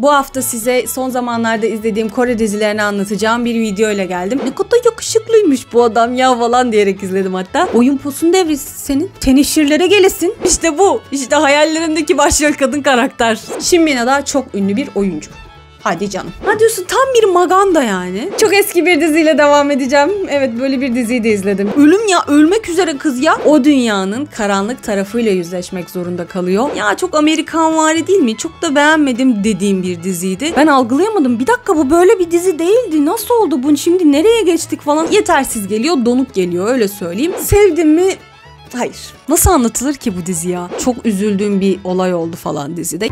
Bu hafta size son zamanlarda izlediğim Kore dizilerini anlatacağım bir video ile geldim. Ne kadar yakışıklıymış bu adam ya falan diyerek izledim hatta. Oyun posun devri senin. Teneşirlere gelesin. İşte bu. İşte hayallerimdeki başrol kadın karakter. Shin Mina da çok ünlü bir oyuncu. Hadi canım. Ha diyorsun tam bir maganda yani. Çok eski bir diziyle devam edeceğim. Evet böyle bir diziyi de izledim. Ölüm ya ölmek üzere kız ya o dünyanın karanlık tarafıyla yüzleşmek zorunda kalıyor. Ya çok Amerikan vari değil mi? Çok da beğenmedim dediğim bir diziydi. Ben algılayamadım. Bir dakika bu böyle bir dizi değildi. Nasıl oldu bu? Şimdi nereye geçtik falan. Yetersiz geliyor donuk geliyor öyle söyleyeyim. Sevdim mi? Hayır. Nasıl anlatılır ki bu dizi ya? Çok üzüldüğüm bir olay oldu falan dizide.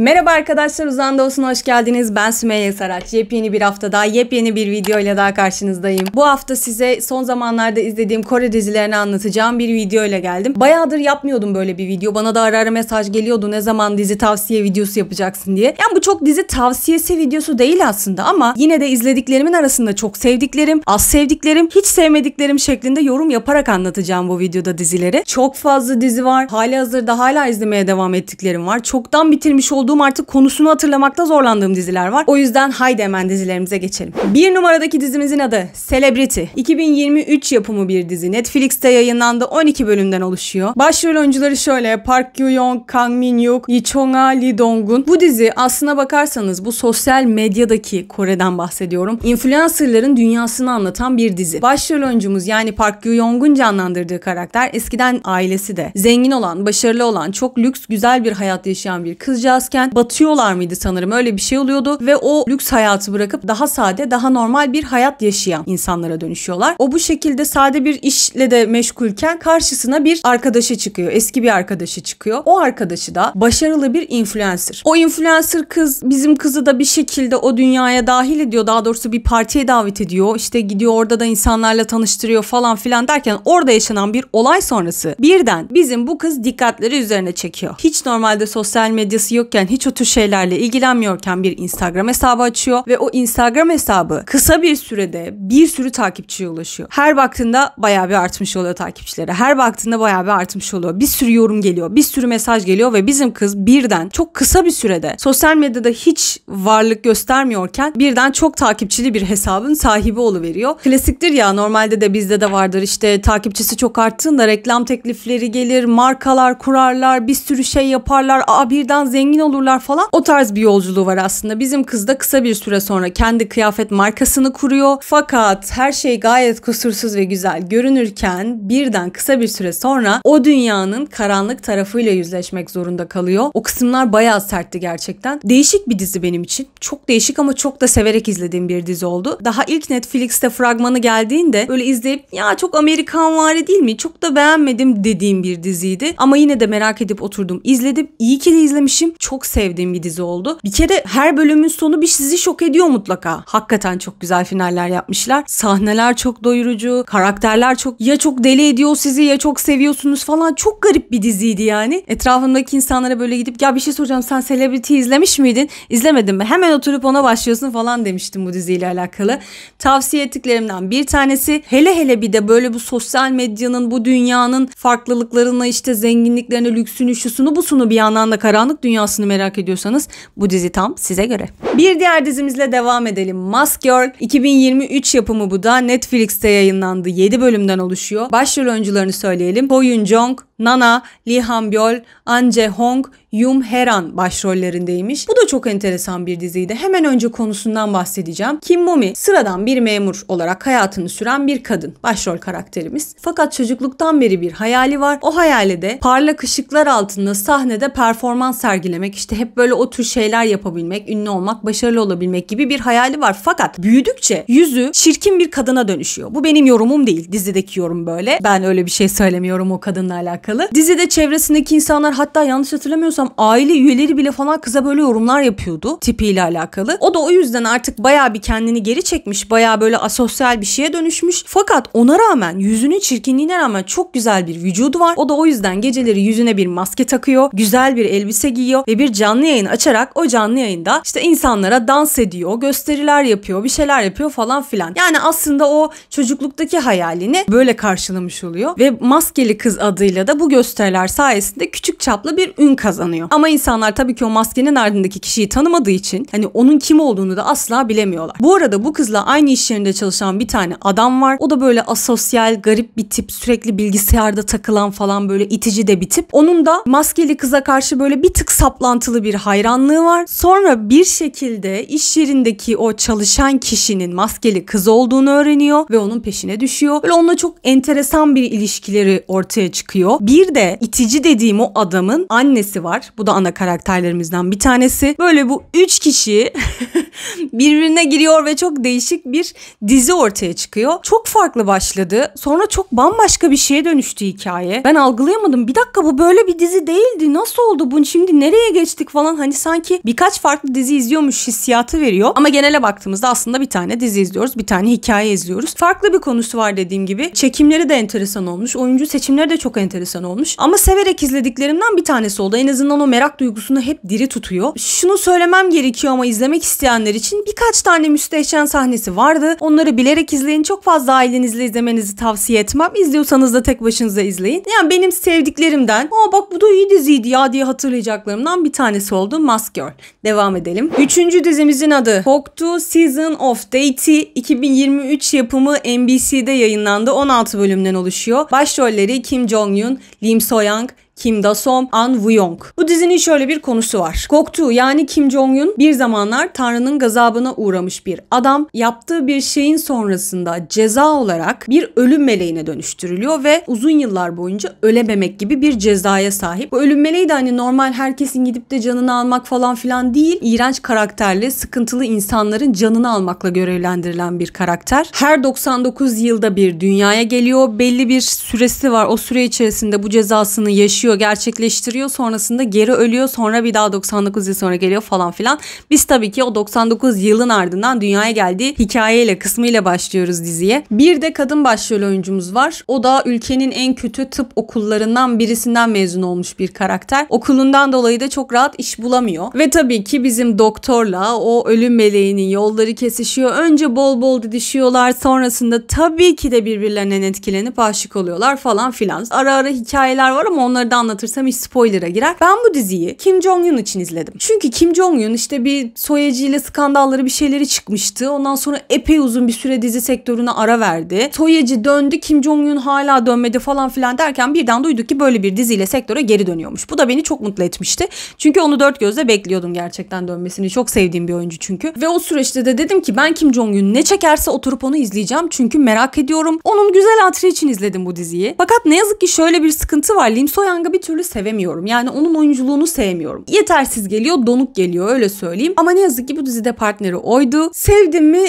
Merhaba arkadaşlar Uzan Olsun hoş geldiniz. Ben Sümeyye Saraç. Yepyeni bir hafta daha, yepyeni bir video ile daha karşınızdayım. Bu hafta size son zamanlarda izlediğim Kore dizilerini anlatacağım bir video ile geldim. Bayağıdır yapmıyordum böyle bir video. Bana da ara ara mesaj geliyordu ne zaman dizi tavsiye videosu yapacaksın diye. Yani bu çok dizi tavsiyesi videosu değil aslında ama yine de izlediklerimin arasında çok sevdiklerim, az sevdiklerim, hiç sevmediklerim şeklinde yorum yaparak anlatacağım bu videoda dizileri. Çok fazla dizi var. Hali hazırda hala izlemeye devam ettiklerim var. Çoktan bitirmiş olduğum olduğum artık konusunu hatırlamakta zorlandığım diziler var. O yüzden haydi hemen dizilerimize geçelim. Bir numaradaki dizimizin adı Celebrity. 2023 yapımı bir dizi. Netflix'te yayınlandı. 12 bölümden oluşuyor. Başrol oyuncuları şöyle Park Yoo-young, Kang Min-hyuk, Lee Chong-a, Lee Dong-gun. Bu dizi aslına bakarsanız bu sosyal medyadaki Kore'den bahsediyorum. Influencerların dünyasını anlatan bir dizi. Başrol oyuncumuz yani Park Yoo-young'un canlandırdığı karakter eskiden ailesi de zengin olan, başarılı olan, çok lüks, güzel bir hayat yaşayan bir kızcağızken çalışırken batıyorlar mıydı sanırım öyle bir şey oluyordu ve o lüks hayatı bırakıp daha sade daha normal bir hayat yaşayan insanlara dönüşüyorlar. O bu şekilde sade bir işle de meşgulken karşısına bir arkadaşı çıkıyor. Eski bir arkadaşı çıkıyor. O arkadaşı da başarılı bir influencer. O influencer kız bizim kızı da bir şekilde o dünyaya dahil ediyor. Daha doğrusu bir partiye davet ediyor. işte gidiyor orada da insanlarla tanıştırıyor falan filan derken orada yaşanan bir olay sonrası birden bizim bu kız dikkatleri üzerine çekiyor. Hiç normalde sosyal medyası yokken hiç o tür şeylerle ilgilenmiyorken bir Instagram hesabı açıyor ve o Instagram hesabı kısa bir sürede bir sürü takipçiye ulaşıyor. Her baktığında bayağı bir artmış oluyor takipçileri. Her baktığında bayağı bir artmış oluyor. Bir sürü yorum geliyor. Bir sürü mesaj geliyor ve bizim kız birden çok kısa bir sürede sosyal medyada hiç varlık göstermiyorken birden çok takipçili bir hesabın sahibi oluveriyor. Klasiktir ya normalde de bizde de vardır işte takipçisi çok arttığında reklam teklifleri gelir, markalar kurarlar, bir sürü şey yaparlar. Aa birden zengin olur olurlar falan. O tarz bir yolculuğu var aslında. Bizim kız da kısa bir süre sonra kendi kıyafet markasını kuruyor. Fakat her şey gayet kusursuz ve güzel görünürken birden kısa bir süre sonra o dünyanın karanlık tarafıyla yüzleşmek zorunda kalıyor. O kısımlar bayağı sertti gerçekten. Değişik bir dizi benim için. Çok değişik ama çok da severek izlediğim bir dizi oldu. Daha ilk Netflix'te fragmanı geldiğinde böyle izleyip ya çok Amerikan var değil mi? Çok da beğenmedim dediğim bir diziydi. Ama yine de merak edip oturdum izledim. İyi ki de izlemişim. Çok çok sevdiğim bir dizi oldu. Bir kere her bölümün sonu bir sizi şok ediyor mutlaka. Hakikaten çok güzel finaller yapmışlar. Sahneler çok doyurucu, karakterler çok ya çok deli ediyor sizi ya çok seviyorsunuz falan. Çok garip bir diziydi yani. Etrafındaki insanlara böyle gidip ya bir şey soracağım sen Celebrity izlemiş miydin? İzlemedim mi? Hemen oturup ona başlıyorsun falan demiştim bu diziyle alakalı. Tavsiye ettiklerimden bir tanesi hele hele bir de böyle bu sosyal medyanın bu dünyanın farklılıklarını işte zenginliklerini lüksünü şusunu busunu bir yandan da karanlık dünyasını merak ediyorsanız bu dizi tam size göre. Bir diğer dizimizle devam edelim. Mask Girl 2023 yapımı bu da Netflix'te yayınlandı. 7 bölümden oluşuyor. Başrol oyuncularını söyleyelim. Boyun Jong, Nana, Lee Hambyol, An Jae Hong, Yum Heran başrollerindeymiş. Bu da çok enteresan bir diziydi. Hemen önce konusundan bahsedeceğim. Kim Momi sıradan bir memur olarak hayatını süren bir kadın. Başrol karakterimiz. Fakat çocukluktan beri bir hayali var. O hayali de parlak ışıklar altında sahnede performans sergilemek, işte hep böyle o tür şeyler yapabilmek, ünlü olmak, başarılı olabilmek gibi bir hayali var. Fakat büyüdükçe yüzü çirkin bir kadına dönüşüyor. Bu benim yorumum değil. Dizideki yorum böyle. Ben öyle bir şey söylemiyorum o kadınla alakalı alakalı. Dizide çevresindeki insanlar hatta yanlış hatırlamıyorsam aile üyeleri bile falan kıza böyle yorumlar yapıyordu tipiyle alakalı. O da o yüzden artık baya bir kendini geri çekmiş. Baya böyle asosyal bir şeye dönüşmüş. Fakat ona rağmen yüzünün çirkinliğine rağmen çok güzel bir vücudu var. O da o yüzden geceleri yüzüne bir maske takıyor. Güzel bir elbise giyiyor ve bir canlı yayın açarak o canlı yayında işte insanlara dans ediyor, gösteriler yapıyor, bir şeyler yapıyor falan filan. Yani aslında o çocukluktaki hayalini böyle karşılamış oluyor ve maskeli kız adıyla da bu gösteriler sayesinde küçük çaplı bir ün kazanıyor. Ama insanlar tabii ki o maskenin ardındaki kişiyi tanımadığı için hani onun kim olduğunu da asla bilemiyorlar. Bu arada bu kızla aynı iş yerinde çalışan bir tane adam var. O da böyle asosyal, garip bir tip, sürekli bilgisayarda takılan falan böyle itici de bir tip. Onun da maskeli kıza karşı böyle bir tık saplantılı bir hayranlığı var. Sonra bir şekilde iş yerindeki o çalışan kişinin maskeli kız olduğunu öğreniyor ve onun peşine düşüyor. Böyle onunla çok enteresan bir ilişkileri ortaya çıkıyor. Bir de itici dediğim o adamın annesi var. Bu da ana karakterlerimizden bir tanesi. Böyle bu üç kişi birbirine giriyor ve çok değişik bir dizi ortaya çıkıyor. Çok farklı başladı. Sonra çok bambaşka bir şeye dönüştü hikaye. Ben algılayamadım. Bir dakika bu böyle bir dizi değildi. Nasıl oldu bu? Şimdi nereye geçtik falan. Hani sanki birkaç farklı dizi izliyormuş hissiyatı veriyor. Ama genele baktığımızda aslında bir tane dizi izliyoruz. Bir tane hikaye izliyoruz. Farklı bir konusu var dediğim gibi. Çekimleri de enteresan olmuş. Oyuncu seçimleri de çok enteresan 90 olmuş. Ama severek izlediklerimden bir tanesi oldu. En azından o merak duygusunu hep diri tutuyor. Şunu söylemem gerekiyor ama izlemek isteyenler için birkaç tane müstehcen sahnesi vardı. Onları bilerek izleyin. Çok fazla ailenizle izlemenizi tavsiye etmem. İzliyorsanız da tek başınıza izleyin. Yani benim sevdiklerimden aa bak bu da iyi diziydi ya diye hatırlayacaklarımdan bir tanesi oldu. Mask Girl. Devam edelim. Üçüncü dizimizin adı Hooked Season of Dating 2023 yapımı NBC'de yayınlandı. 16 bölümden oluşuyor. Başrolleri Kim Jong-un, Lim Soyang. Kim Da-som, An Woo-yong. Bu dizinin şöyle bir konusu var. Goktu yani Kim Jong-un bir zamanlar Tanrı'nın gazabına uğramış bir adam yaptığı bir şeyin sonrasında ceza olarak bir ölüm meleğine dönüştürülüyor ve uzun yıllar boyunca ölememek gibi bir cezaya sahip. Bu ölüm meleği de hani normal herkesin gidip de canını almak falan filan değil. iğrenç karakterli, sıkıntılı insanların canını almakla görevlendirilen bir karakter. Her 99 yılda bir dünyaya geliyor. Belli bir süresi var. O süre içerisinde bu cezasını yaşıyor yaşıyor, gerçekleştiriyor. Sonrasında geri ölüyor. Sonra bir daha 99 yıl sonra geliyor falan filan. Biz tabii ki o 99 yılın ardından dünyaya geldiği hikayeyle kısmıyla başlıyoruz diziye. Bir de kadın başrol oyuncumuz var. O da ülkenin en kötü tıp okullarından birisinden mezun olmuş bir karakter. Okulundan dolayı da çok rahat iş bulamıyor. Ve tabii ki bizim doktorla o ölüm meleğinin yolları kesişiyor. Önce bol bol didişiyorlar. Sonrasında tabii ki de birbirlerinden etkilenip aşık oluyorlar falan filan. Ara ara hikayeler var ama onlardan anlatırsam hiç spoiler'a girer. Ben bu diziyi Kim Jong-un için izledim. Çünkü Kim Jong-un işte bir soyacıyla skandalları bir şeyleri çıkmıştı. Ondan sonra epey uzun bir süre dizi sektörüne ara verdi. Soyacı döndü Kim Jong-un hala dönmedi falan filan derken birden duyduk ki böyle bir diziyle sektöre geri dönüyormuş. Bu da beni çok mutlu etmişti. Çünkü onu dört gözle bekliyordum gerçekten dönmesini. Çok sevdiğim bir oyuncu çünkü. Ve o süreçte de dedim ki ben Kim Jong-un ne çekerse oturup onu izleyeceğim. Çünkü merak ediyorum. Onun güzel hatırı için izledim bu diziyi. Fakat ne yazık ki şöyle bir sıkıntı var. Lim Soyang'ı Young'ı bir türlü sevemiyorum. Yani onun oyunculuğunu sevmiyorum. Yetersiz geliyor, donuk geliyor öyle söyleyeyim. Ama ne yazık ki bu dizide partneri oydu. Sevdim mi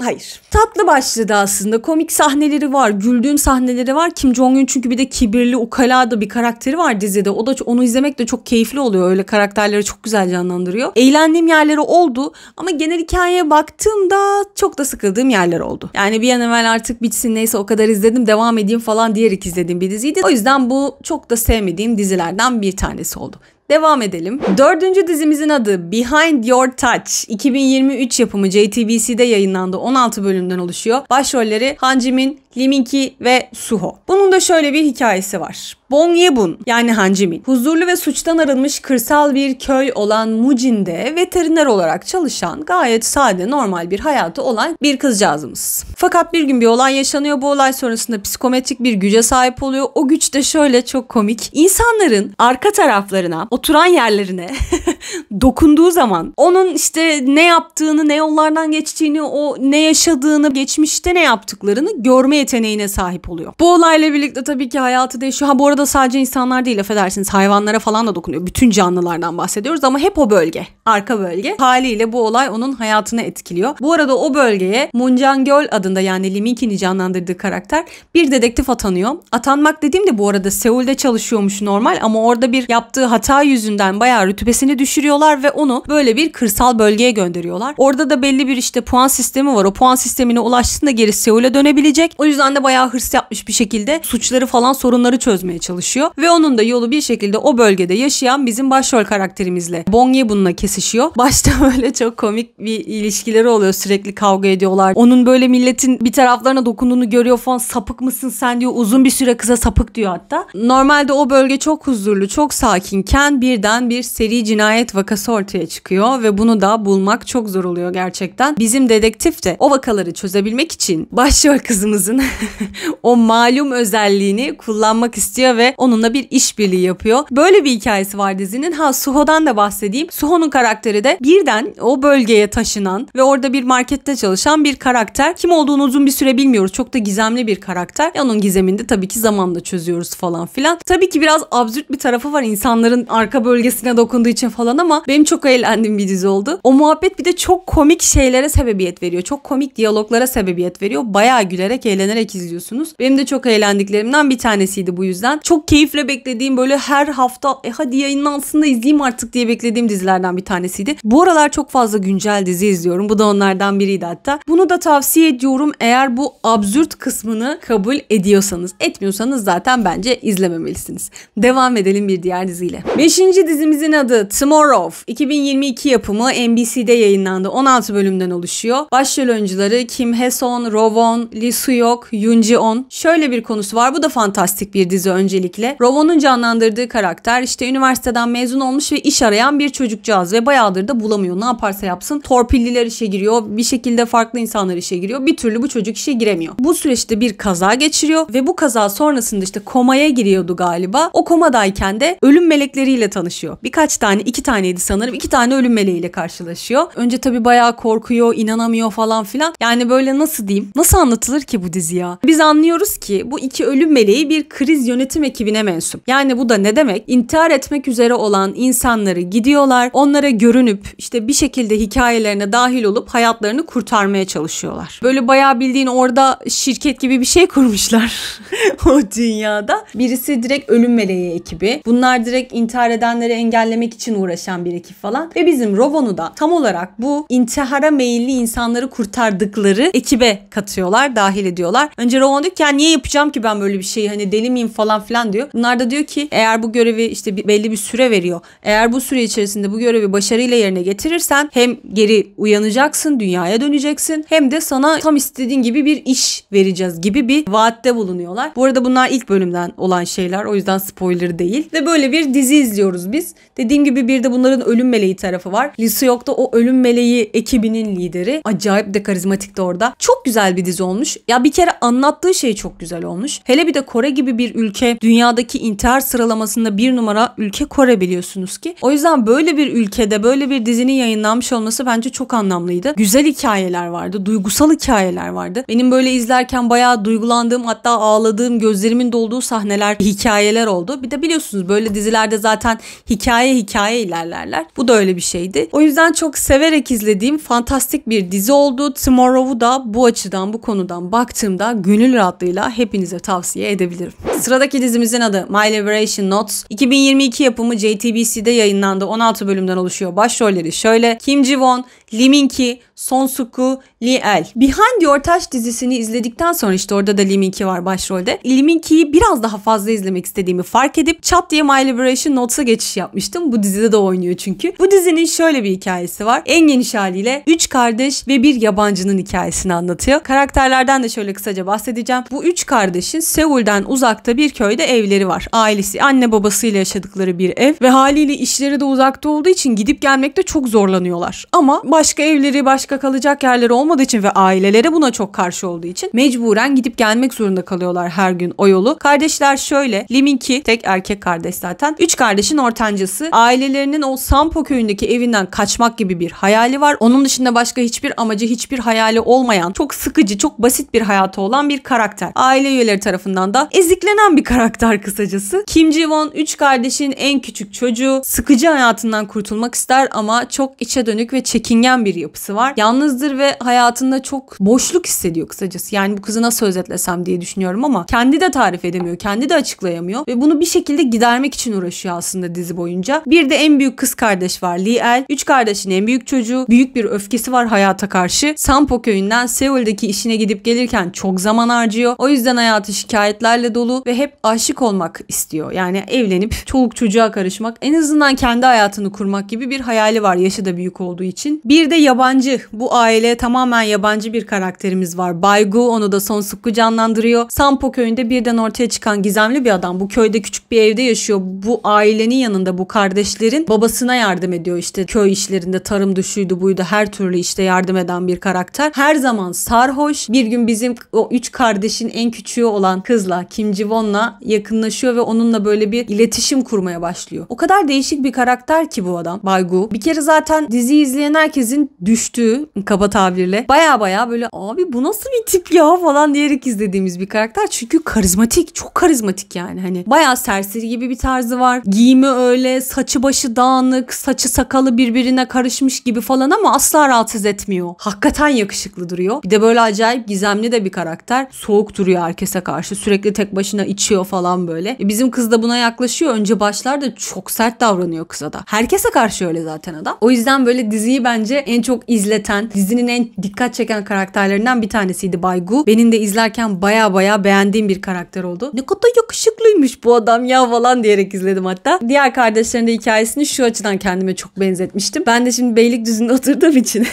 Hayır. Tatlı başladı aslında. Komik sahneleri var. Güldüğüm sahneleri var. Kim Jong-un çünkü bir de kibirli, ukala da bir karakteri var dizide. O da onu izlemek de çok keyifli oluyor. Öyle karakterleri çok güzel canlandırıyor. Eğlendiğim yerleri oldu ama genel hikayeye baktığımda çok da sıkıldığım yerler oldu. Yani bir an evvel artık bitsin neyse o kadar izledim devam edeyim falan diyerek izlediğim bir diziydi. O yüzden bu çok da sevmediğim dizilerden bir tanesi oldu. Devam edelim. Dördüncü dizimizin adı Behind Your Touch. 2023 yapımı JTBC'de yayınlandı. 16 bölümden oluşuyor. Başrolleri Han Jimin, Liminki ve Suho. Bunun da şöyle bir hikayesi var. Bongyebun yani Hanjimin huzurlu ve suçtan arınmış kırsal bir köy olan Mujin'de veteriner olarak çalışan gayet sade normal bir hayatı olan bir kızcağızımız. Fakat bir gün bir olay yaşanıyor. Bu olay sonrasında psikometrik bir güce sahip oluyor. O güç de şöyle çok komik. İnsanların arka taraflarına, oturan yerlerine dokunduğu zaman onun işte ne yaptığını, ne yollardan geçtiğini, o ne yaşadığını, geçmişte ne yaptıklarını görme yeteneğine sahip oluyor. Bu olayla birlikte tabii ki hayatı değişiyor. Ha bu arada sadece insanlar değil affedersiniz hayvanlara falan da dokunuyor. Bütün canlılardan bahsediyoruz ama hep o bölge. Arka bölge. Haliyle bu olay onun hayatını etkiliyor. Bu arada o bölgeye Muncan Göl adında yani Liminki'ni canlandırdığı karakter bir dedektif atanıyor. Atanmak dediğim de bu arada Seul'de çalışıyormuş normal ama orada bir yaptığı hata yüzünden bayağı rütbesini düşüyor pişiriyorlar ve onu böyle bir kırsal bölgeye gönderiyorlar. Orada da belli bir işte puan sistemi var. O puan sistemine ulaştığında geri Seul'e dönebilecek. O yüzden de bayağı hırs yapmış bir şekilde suçları falan sorunları çözmeye çalışıyor. Ve onun da yolu bir şekilde o bölgede yaşayan bizim başrol karakterimizle Bong Yebun'la kesişiyor. Başta böyle çok komik bir ilişkileri oluyor. Sürekli kavga ediyorlar. Onun böyle milletin bir taraflarına dokunduğunu görüyor falan. Sapık mısın sen diyor. Uzun bir süre kıza sapık diyor hatta. Normalde o bölge çok huzurlu, çok sakinken birden bir seri cinayet cinayet vakası ortaya çıkıyor ve bunu da bulmak çok zor oluyor gerçekten. Bizim dedektif de o vakaları çözebilmek için başrol kızımızın o malum özelliğini kullanmak istiyor ve onunla bir işbirliği yapıyor. Böyle bir hikayesi var dizinin. Ha Suho'dan da bahsedeyim. Suho'nun karakteri de birden o bölgeye taşınan ve orada bir markette çalışan bir karakter. Kim olduğunu uzun bir süre bilmiyoruz. Çok da gizemli bir karakter. E onun gizemini de tabii ki zamanla çözüyoruz falan filan. Tabii ki biraz absürt bir tarafı var insanların arka bölgesine dokunduğu için falan falan ama benim çok eğlendiğim bir dizi oldu. O muhabbet bir de çok komik şeylere sebebiyet veriyor. Çok komik diyaloglara sebebiyet veriyor. Bayağı gülerek eğlenerek izliyorsunuz. Benim de çok eğlendiklerimden bir tanesiydi bu yüzden. Çok keyifle beklediğim böyle her hafta e hadi yayınlansın da izleyeyim artık diye beklediğim dizilerden bir tanesiydi. Bu aralar çok fazla güncel dizi izliyorum. Bu da onlardan biriydi hatta. Bunu da tavsiye ediyorum eğer bu absürt kısmını kabul ediyorsanız. Etmiyorsanız zaten bence izlememelisiniz. Devam edelim bir diğer diziyle. Beşinci dizimizin adı Tomorrow More Of 2022 yapımı NBC'de yayınlandı. 16 bölümden oluşuyor. Başrol oyuncuları Kim Sun, Rovon, Lee Suyok, Yoon Ji On. Şöyle bir konusu var. Bu da fantastik bir dizi öncelikle. Rovon'un canlandırdığı karakter işte üniversiteden mezun olmuş ve iş arayan bir çocukcağız ve bayağıdır da bulamıyor. Ne yaparsa yapsın torpilliler işe giriyor. Bir şekilde farklı insanlar işe giriyor. Bir türlü bu çocuk işe giremiyor. Bu süreçte bir kaza geçiriyor ve bu kaza sonrasında işte komaya giriyordu galiba. O komadayken de ölüm melekleriyle tanışıyor. Birkaç tane iki tane taneydi sanırım. iki tane ölüm meleğiyle karşılaşıyor. Önce tabii bayağı korkuyor, inanamıyor falan filan. Yani böyle nasıl diyeyim? Nasıl anlatılır ki bu dizi ya? Biz anlıyoruz ki bu iki ölüm meleği bir kriz yönetim ekibine mensup. Yani bu da ne demek? İntihar etmek üzere olan insanları gidiyorlar. Onlara görünüp işte bir şekilde hikayelerine dahil olup hayatlarını kurtarmaya çalışıyorlar. Böyle bayağı bildiğin orada şirket gibi bir şey kurmuşlar o dünyada. Birisi direkt ölüm meleği ekibi. Bunlar direkt intihar edenleri engellemek için uğraşan çalışan bir ekip falan. Ve bizim Rovon'u da tam olarak bu intihara meyilli insanları kurtardıkları ekibe katıyorlar, dahil ediyorlar. Önce Rovon diyor ki ya niye yapacağım ki ben böyle bir şeyi hani deli miyim falan filan diyor. Bunlar da diyor ki eğer bu görevi işte belli bir süre veriyor. Eğer bu süre içerisinde bu görevi başarıyla yerine getirirsen hem geri uyanacaksın, dünyaya döneceksin hem de sana tam istediğin gibi bir iş vereceğiz gibi bir vaatte bulunuyorlar. Bu arada bunlar ilk bölümden olan şeyler o yüzden spoiler değil. Ve böyle bir dizi izliyoruz biz. Dediğim gibi bir de de bunların ölüm meleği tarafı var. Lee Seok da o ölüm meleği ekibinin lideri. Acayip de karizmatik de orada. Çok güzel bir dizi olmuş. Ya bir kere anlattığı şey çok güzel olmuş. Hele bir de Kore gibi bir ülke dünyadaki intihar sıralamasında bir numara ülke Kore biliyorsunuz ki. O yüzden böyle bir ülkede böyle bir dizinin yayınlanmış olması bence çok anlamlıydı. Güzel hikayeler vardı. Duygusal hikayeler vardı. Benim böyle izlerken bayağı duygulandığım hatta ağladığım gözlerimin dolduğu sahneler hikayeler oldu. Bir de biliyorsunuz böyle dizilerde zaten hikaye hikaye ile ilerlerler. Bu da öyle bir şeydi. O yüzden çok severek izlediğim fantastik bir dizi oldu. Tomorrow'u da bu açıdan bu konudan baktığımda gönül rahatlığıyla hepinize tavsiye edebilirim. Sıradaki dizimizin adı My Liberation Notes. 2022 yapımı JTBC'de yayınlandı. 16 bölümden oluşuyor. Başrolleri şöyle. Kim Ji-won, Lee Min-ki, Sonsuku El. Behind Your Touch dizisini izledikten sonra işte orada da Lee min var başrolde. Lee min biraz daha fazla izlemek istediğimi fark edip çat diye My Liberation Notes'a geçiş yapmıştım. Bu dizide de oynuyor çünkü. Bu dizinin şöyle bir hikayesi var. En geniş haliyle 3 kardeş ve bir yabancının hikayesini anlatıyor. Karakterlerden de şöyle kısaca bahsedeceğim. Bu 3 kardeşin Seul'den uzakta bir köyde evleri var. Ailesi anne babasıyla yaşadıkları bir ev ve haliyle işleri de uzakta olduğu için gidip gelmekte çok zorlanıyorlar. Ama başka evleri, başka başka kalacak yerleri olmadığı için ve aileleri buna çok karşı olduğu için mecburen gidip gelmek zorunda kalıyorlar her gün o yolu. Kardeşler şöyle Liminki tek erkek kardeş zaten. Üç kardeşin ortancası. Ailelerinin o Sampo köyündeki evinden kaçmak gibi bir hayali var. Onun dışında başka hiçbir amacı hiçbir hayali olmayan çok sıkıcı çok basit bir hayatı olan bir karakter. Aile üyeleri tarafından da eziklenen bir karakter kısacası. Kim Ji-won kardeşin en küçük çocuğu sıkıcı hayatından kurtulmak ister ama çok içe dönük ve çekingen bir yapısı var yalnızdır ve hayatında çok boşluk hissediyor kısacası. Yani bu kızı nasıl özetlesem diye düşünüyorum ama kendi de tarif edemiyor, kendi de açıklayamıyor ve bunu bir şekilde gidermek için uğraşıyor aslında dizi boyunca. Bir de en büyük kız kardeş var Lee El. Üç kardeşin en büyük çocuğu. Büyük bir öfkesi var hayata karşı. Sampo köyünden Seul'deki işine gidip gelirken çok zaman harcıyor. O yüzden hayatı şikayetlerle dolu ve hep aşık olmak istiyor. Yani evlenip çoluk çocuğa karışmak, en azından kendi hayatını kurmak gibi bir hayali var yaşı da büyük olduğu için. Bir de yabancı bu aileye tamamen yabancı bir karakterimiz var. Baygu onu da sonsuzlu canlandırıyor. Sampo köyünde birden ortaya çıkan gizemli bir adam. Bu köyde küçük bir evde yaşıyor. Bu ailenin yanında bu kardeşlerin babasına yardım ediyor işte köy işlerinde tarım düşüydü buydu her türlü işte yardım eden bir karakter. Her zaman sarhoş. Bir gün bizim o üç kardeşin en küçüğü olan kızla Kim Jivon'la yakınlaşıyor ve onunla böyle bir iletişim kurmaya başlıyor. O kadar değişik bir karakter ki bu adam Baygu. Bir kere zaten dizi izleyen herkesin düştüğü kaba tabirle. Baya baya böyle abi bu nasıl bir tip ya falan diyerek izlediğimiz bir karakter. Çünkü karizmatik çok karizmatik yani hani baya serseri gibi bir tarzı var. Giyimi öyle saçı başı dağınık saçı sakalı birbirine karışmış gibi falan ama asla rahatsız etmiyor. Hakikaten yakışıklı duruyor. Bir de böyle acayip gizemli de bir karakter. Soğuk duruyor herkese karşı sürekli tek başına içiyor falan böyle. E bizim kız da buna yaklaşıyor. Önce başlarda çok sert davranıyor kıza da. Herkese karşı öyle zaten adam. O yüzden böyle diziyi bence en çok izleten hakikaten dizinin en dikkat çeken karakterlerinden bir tanesiydi Baygu. Benim de izlerken baya baya beğendiğim bir karakter oldu. Ne kadar yakışıklıymış bu adam ya falan diyerek izledim hatta. Diğer kardeşlerin de hikayesini şu açıdan kendime çok benzetmiştim. Ben de şimdi Beylikdüzü'nde oturduğum için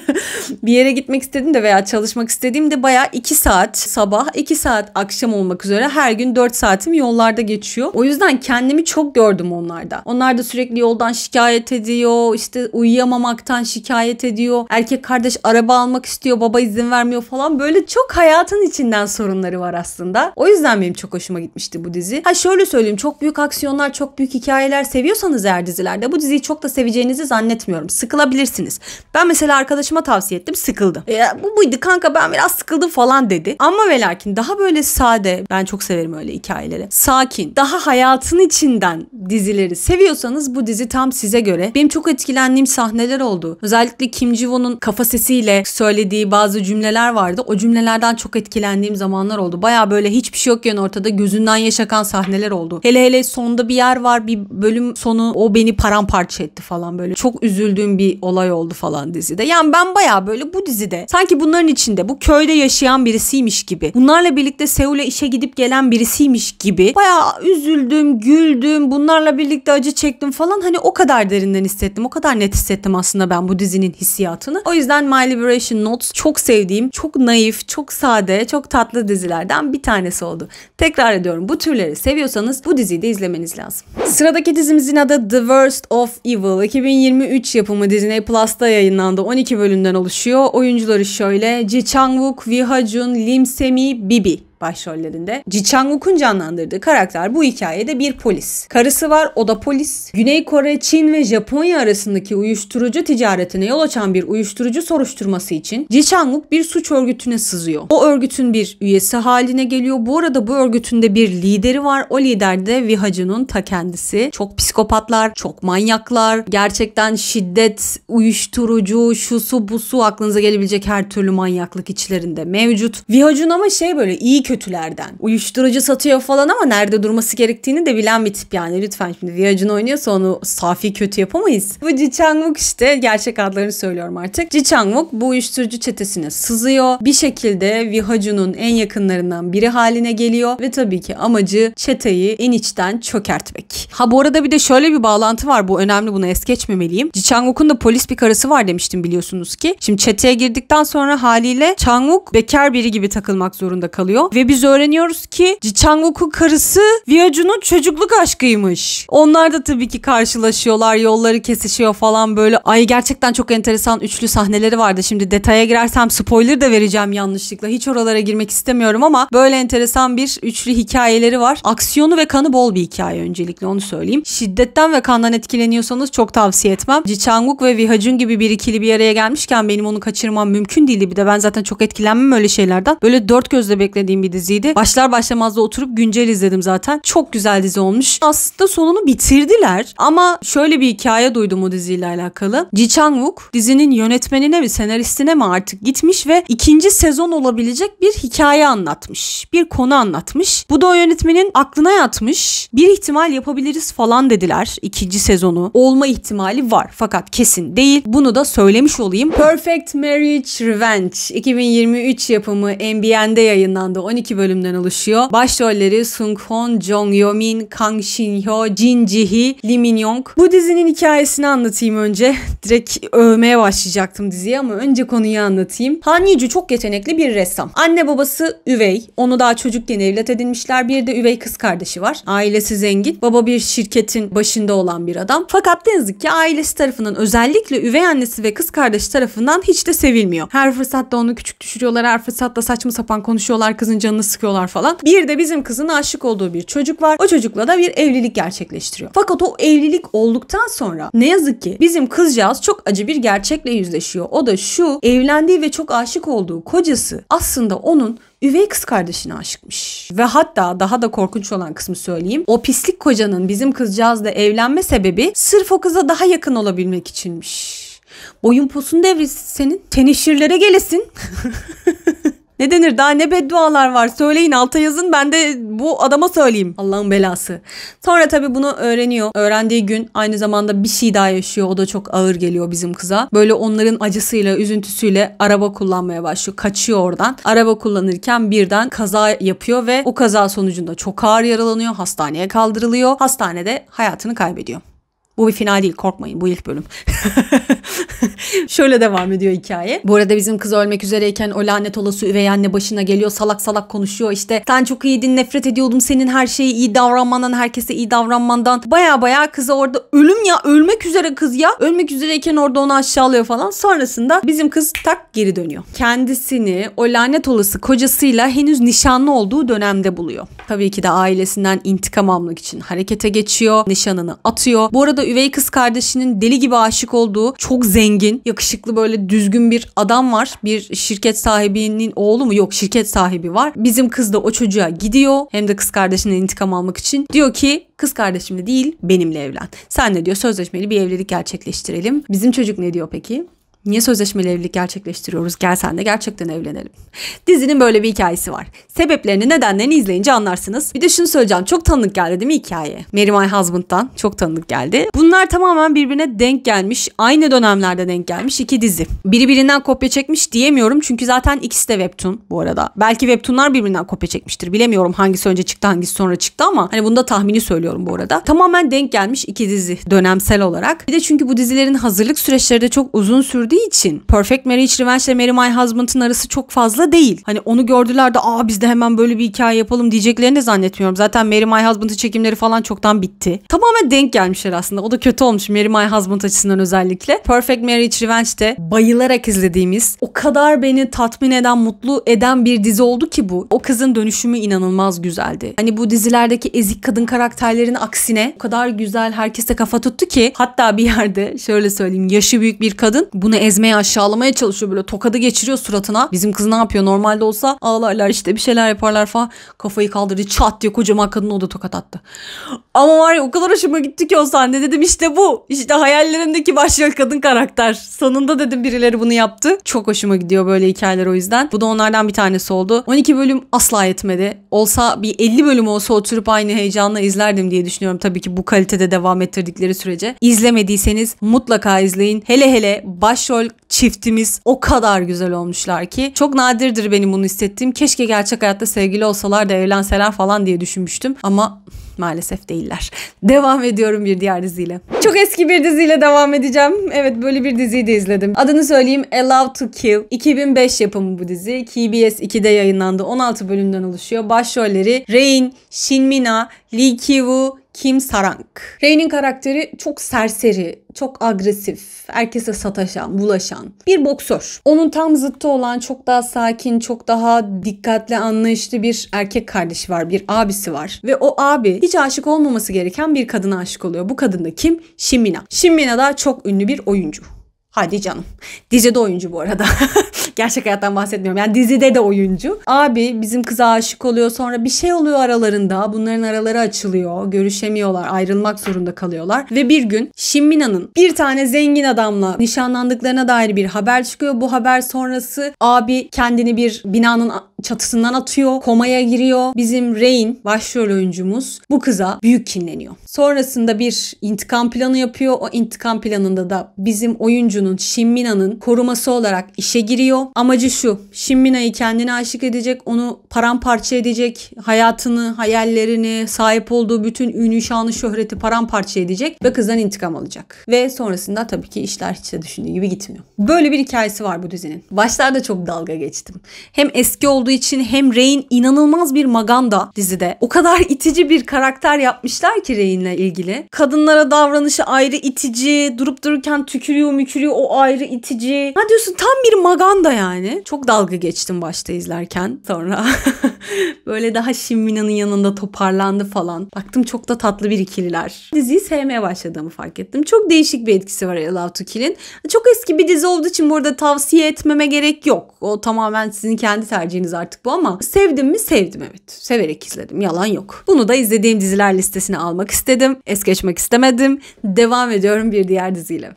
bir yere gitmek istedim de veya çalışmak de baya 2 saat sabah 2 saat akşam olmak üzere her gün 4 saatim yollarda geçiyor. O yüzden kendimi çok gördüm onlarda. Onlar da sürekli yoldan şikayet ediyor, işte uyuyamamaktan şikayet ediyor. Erkek kardeş araba almak istiyor. Baba izin vermiyor falan. Böyle çok hayatın içinden sorunları var aslında. O yüzden benim çok hoşuma gitmişti bu dizi. Ha şöyle söyleyeyim. Çok büyük aksiyonlar, çok büyük hikayeler seviyorsanız eğer dizilerde bu diziyi çok da seveceğinizi zannetmiyorum. Sıkılabilirsiniz. Ben mesela arkadaşıma tavsiye ettim. sıkıldı. E, bu buydu kanka ben biraz sıkıldım falan dedi. Ama ve lakin daha böyle sade. Ben çok severim öyle hikayeleri. Sakin. Daha hayatın içinden dizileri seviyorsanız bu dizi tam size göre. Benim çok etkilendiğim sahneler oldu. Özellikle Kim ji Kosovo'nun kafa sesiyle söylediği bazı cümleler vardı. O cümlelerden çok etkilendiğim zamanlar oldu. Baya böyle hiçbir şey yokken ortada gözünden yaş akan sahneler oldu. Hele hele sonda bir yer var bir bölüm sonu o beni paramparça etti falan böyle. Çok üzüldüğüm bir olay oldu falan dizide. Yani ben baya böyle bu dizide sanki bunların içinde bu köyde yaşayan birisiymiş gibi. Bunlarla birlikte Seul'e işe gidip gelen birisiymiş gibi. Baya üzüldüm, güldüm, bunlarla birlikte acı çektim falan. Hani o kadar derinden hissettim. O kadar net hissettim aslında ben bu dizinin hissiyatı hayatını. O yüzden My Liberation Notes çok sevdiğim, çok naif, çok sade, çok tatlı dizilerden bir tanesi oldu. Tekrar ediyorum bu türleri seviyorsanız bu diziyi de izlemeniz lazım. Sıradaki dizimizin adı The Worst of Evil. 2023 yapımı Disney Plus'ta yayınlandı. 12 bölümden oluşuyor. Oyuncuları şöyle. Ji Chang-wook, Wi Ha Jun, Lim Semi, Bibi başrollerinde. Ji chang canlandırdığı karakter bu hikayede bir polis. Karısı var, o da polis. Güney Kore, Çin ve Japonya arasındaki uyuşturucu ticaretine yol açan bir uyuşturucu soruşturması için Ji chang bir suç örgütüne sızıyor. O örgütün bir üyesi haline geliyor. Bu arada bu örgütün de bir lideri var. O lider de Vihacı'nın ta kendisi. Çok psikopatlar, çok manyaklar, gerçekten şiddet, uyuşturucu, şusu busu aklınıza gelebilecek her türlü manyaklık içlerinde mevcut. Vihacın ama şey böyle iyi kötülerden. Uyuşturucu satıyor falan ama nerede durması gerektiğini de bilen bir tip yani. Lütfen şimdi Virgin oynuyorsa onu safi kötü yapamayız. Bu Ji chang işte gerçek adlarını söylüyorum artık. Ji chang bu uyuşturucu çetesine sızıyor. Bir şekilde Vihacun'un en yakınlarından biri haline geliyor ve tabii ki amacı çeteyi en içten çökertmek. Ha bu arada bir de şöyle bir bağlantı var. Bu önemli bunu es geçmemeliyim. Ji chang da polis bir karısı var demiştim biliyorsunuz ki. Şimdi çeteye girdikten sonra haliyle chang bekar biri gibi takılmak zorunda kalıyor ve biz öğreniyoruz ki Changguk'un karısı Viaju'nun çocukluk aşkıymış. Onlar da tabii ki karşılaşıyorlar, yolları kesişiyor falan böyle. Ay gerçekten çok enteresan üçlü sahneleri vardı. Şimdi detaya girersem spoiler da vereceğim yanlışlıkla. Hiç oralara girmek istemiyorum ama böyle enteresan bir üçlü hikayeleri var. Aksiyonu ve kanı bol bir hikaye öncelikle onu söyleyeyim. Şiddetten ve kandan etkileniyorsanız çok tavsiye etmem. Ji ve Vihacun gibi bir ikili bir araya gelmişken benim onu kaçırmam mümkün değildi. Bir de ben zaten çok etkilenmem öyle şeylerden. Böyle dört gözle beklediğim bir bir diziydi. Başlar başlamaz da oturup güncel izledim zaten. Çok güzel dizi olmuş. Aslında sonunu bitirdiler ama şöyle bir hikaye duydum o diziyle alakalı. Ji Chang-wook dizinin yönetmenine mi senaristine mi artık gitmiş ve ikinci sezon olabilecek bir hikaye anlatmış. Bir konu anlatmış. Bu da o yönetmenin aklına yatmış. Bir ihtimal yapabiliriz falan dediler ikinci sezonu. Olma ihtimali var fakat kesin değil. Bunu da söylemiş olayım. Perfect Marriage Revenge 2023 yapımı MBN'de yayınlandı. 12 12 bölümden oluşuyor. Başrolleri Sung Hoon, Jong Yomin, Kang Shin Hyo, Jin Ji Hee, Lee Min Young. Bu dizinin hikayesini anlatayım önce. Direkt övmeye başlayacaktım diziyi ama önce konuyu anlatayım. Han Yiju çok yetenekli bir ressam. Anne babası üvey. Onu daha çocukken evlat edinmişler. Bir de üvey kız kardeşi var. Ailesi zengin. Baba bir şirketin başında olan bir adam. Fakat ne yazık ki ailesi tarafından özellikle üvey annesi ve kız kardeşi tarafından hiç de sevilmiyor. Her fırsatta onu küçük düşürüyorlar. Her fırsatta saçma sapan konuşuyorlar. Kızınca canını sıkıyorlar falan. Bir de bizim kızın aşık olduğu bir çocuk var. O çocukla da bir evlilik gerçekleştiriyor. Fakat o evlilik olduktan sonra ne yazık ki bizim kızcağız çok acı bir gerçekle yüzleşiyor. O da şu evlendiği ve çok aşık olduğu kocası aslında onun üvey kız kardeşine aşıkmış. Ve hatta daha da korkunç olan kısmı söyleyeyim. O pislik kocanın bizim kızcağızla evlenme sebebi sırf o kıza daha yakın olabilmek içinmiş. Boyun posun devrilsin senin. Teneşirlere gelesin. Ne denir daha ne beddualar var söyleyin alta yazın ben de bu adama söyleyeyim. Allah'ın belası. Sonra tabii bunu öğreniyor. Öğrendiği gün aynı zamanda bir şey daha yaşıyor. O da çok ağır geliyor bizim kıza. Böyle onların acısıyla üzüntüsüyle araba kullanmaya başlıyor. Kaçıyor oradan. Araba kullanırken birden kaza yapıyor ve o kaza sonucunda çok ağır yaralanıyor. Hastaneye kaldırılıyor. Hastanede hayatını kaybediyor. Bu bir final değil korkmayın bu ilk bölüm. Şöyle devam ediyor hikaye. Bu arada bizim kız ölmek üzereyken o lanet olası üvey anne başına geliyor salak salak konuşuyor işte sen çok iyiydin nefret ediyordum senin her şeyi iyi davranmandan herkese iyi davranmandan baya baya kızı orada ölüm ya ölmek üzere kız ya ölmek üzereyken orada onu aşağılıyor falan sonrasında bizim kız tak geri dönüyor. Kendisini o lanet olası kocasıyla henüz nişanlı olduğu dönemde buluyor. Tabii ki de ailesinden intikam almak için harekete geçiyor nişanını atıyor. Bu arada üvey kız kardeşinin deli gibi aşık olduğu çok zengin, yakışıklı böyle düzgün bir adam var. Bir şirket sahibinin oğlu mu? Yok şirket sahibi var. Bizim kız da o çocuğa gidiyor. Hem de kız kardeşinden intikam almak için. Diyor ki kız kardeşimle değil benimle evlen. Sen ne diyor sözleşmeli bir evlilik gerçekleştirelim. Bizim çocuk ne diyor peki? Niye sözleşmeli evlilik gerçekleştiriyoruz? Gel sen de gerçekten evlenelim. Dizinin böyle bir hikayesi var. Sebeplerini, nedenlerini izleyince anlarsınız. Bir de şunu söyleyeceğim. Çok tanıdık geldi değil mi hikaye? Mary My Husband'dan çok tanıdık geldi. Bunlar tamamen birbirine denk gelmiş. Aynı dönemlerde denk gelmiş iki dizi. Biri birinden kopya çekmiş diyemiyorum. Çünkü zaten ikisi de webtoon bu arada. Belki webtoonlar birbirinden kopya çekmiştir. Bilemiyorum hangisi önce çıktı hangisi sonra çıktı ama hani bunda tahmini söylüyorum bu arada. Tamamen denk gelmiş iki dizi dönemsel olarak. Bir de çünkü bu dizilerin hazırlık süreçleri de çok uzun sürdü olduğu için Perfect Marriage Revenge ile Mary My Husband'ın arası çok fazla değil. Hani onu gördüler de aa biz de hemen böyle bir hikaye yapalım diyeceklerini de zannetmiyorum. Zaten Mary My Husband'ın çekimleri falan çoktan bitti. Tamamen denk gelmişler aslında. O da kötü olmuş Mary My Husband açısından özellikle. Perfect Marriage Revenge de bayılarak izlediğimiz o kadar beni tatmin eden, mutlu eden bir dizi oldu ki bu. O kızın dönüşümü inanılmaz güzeldi. Hani bu dizilerdeki ezik kadın karakterlerin aksine o kadar güzel herkese kafa tuttu ki hatta bir yerde şöyle söyleyeyim yaşı büyük bir kadın bunu onu ezmeye aşağılamaya çalışıyor böyle tokadı geçiriyor suratına. Bizim kız ne yapıyor normalde olsa ağlarlar işte bir şeyler yaparlar falan. Kafayı kaldırdı çat diye kocaman kadın o da tokat attı. Ama var ya o kadar hoşuma gitti ki o sahne dedim işte bu. işte hayallerimdeki başrol kadın karakter. Sonunda dedim birileri bunu yaptı. Çok hoşuma gidiyor böyle hikayeler o yüzden. Bu da onlardan bir tanesi oldu. 12 bölüm asla yetmedi. Olsa bir 50 bölüm olsa oturup aynı heyecanla izlerdim diye düşünüyorum. Tabii ki bu kalitede devam ettirdikleri sürece. İzlemediyseniz mutlaka izleyin. Hele hele baş başrol çiftimiz o kadar güzel olmuşlar ki çok nadirdir benim bunu hissettiğim. Keşke gerçek hayatta sevgili olsalar da evlenseler falan diye düşünmüştüm ama maalesef değiller. Devam ediyorum bir diğer diziyle. Çok eski bir diziyle devam edeceğim. Evet böyle bir diziyi de izledim. Adını söyleyeyim A Love to Kill. 2005 yapımı bu dizi. KBS 2'de yayınlandı. 16 bölümden oluşuyor. Başrolleri Rain, Shinmina, Lee Ki-woo, Kim Sarang. Rain'in karakteri çok serseri, çok agresif, herkese sataşan, bulaşan, çalışan bir boksör. Onun tam zıttı olan çok daha sakin, çok daha dikkatli, anlayışlı bir erkek kardeşi var, bir abisi var. Ve o abi hiç aşık olmaması gereken bir kadına aşık oluyor. Bu kadın da kim? Shimina. Shimina da çok ünlü bir oyuncu. Hadi canım. Dizide oyuncu bu arada. Gerçek hayattan bahsetmiyorum. Yani dizide de oyuncu. Abi bizim kıza aşık oluyor sonra bir şey oluyor aralarında. Bunların araları açılıyor. Görüşemiyorlar. Ayrılmak zorunda kalıyorlar. Ve bir gün Şimmina'nın bir tane zengin adamla nişanlandıklarına dair bir haber çıkıyor. Bu haber sonrası abi kendini bir binanın çatısından atıyor, komaya giriyor. Bizim Rain başrol oyuncumuz bu kıza büyük kinleniyor. Sonrasında bir intikam planı yapıyor. O intikam planında da bizim oyuncunun Shinmina'nın koruması olarak işe giriyor. Amacı şu. Shinmina'yı kendine aşık edecek, onu paramparça edecek, hayatını, hayallerini, sahip olduğu bütün ünü, şanı, şöhreti paramparça edecek ve kızdan intikam alacak. Ve sonrasında tabii ki işler hiç de düşündüğü gibi gitmiyor. Böyle bir hikayesi var bu dizinin. Başlarda çok dalga geçtim. Hem eski olduğu olduğu için hem Rain inanılmaz bir maganda dizide. O kadar itici bir karakter yapmışlar ki Rain'le ilgili. Kadınlara davranışı ayrı itici, durup dururken tükürüyor mükürüyor o ayrı itici. Ha diyorsun tam bir maganda yani. Çok dalga geçtim başta izlerken. Sonra böyle daha Şimmina'nın yanında toparlandı falan. Baktım çok da tatlı bir ikililer. Diziyi sevmeye başladığımı fark ettim. Çok değişik bir etkisi var Allow to Kill'in. Çok eski bir dizi olduğu için burada tavsiye etmeme gerek yok. O tamamen sizin kendi tercihiniz artık bu ama sevdim mi sevdim evet. Severek izledim yalan yok. Bunu da izlediğim diziler listesine almak istedim. Es geçmek istemedim. Devam ediyorum bir diğer diziyle.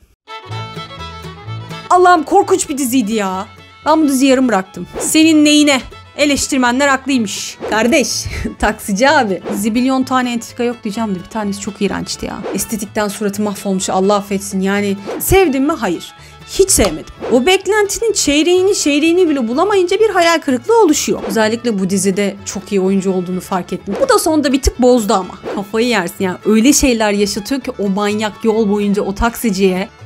Allah'ım korkunç bir diziydi ya. Ben bu diziyi yarım bıraktım. Senin neyine? Eleştirmenler haklıymış. Kardeş, taksici abi. Zibilyon tane entrika yok diyeceğim de bir tanesi çok iğrençti ya. Estetikten suratı mahvolmuş Allah affetsin yani. Sevdim mi? Hayır hiç sevmedim. O beklentinin çeyreğini çeyreğini bile bulamayınca bir hayal kırıklığı oluşuyor. Özellikle bu dizide çok iyi oyuncu olduğunu fark ettim. Bu da sonunda bir tık bozdu ama. Kafayı yersin yani öyle şeyler yaşatıyor ki o manyak yol boyunca o taksiciye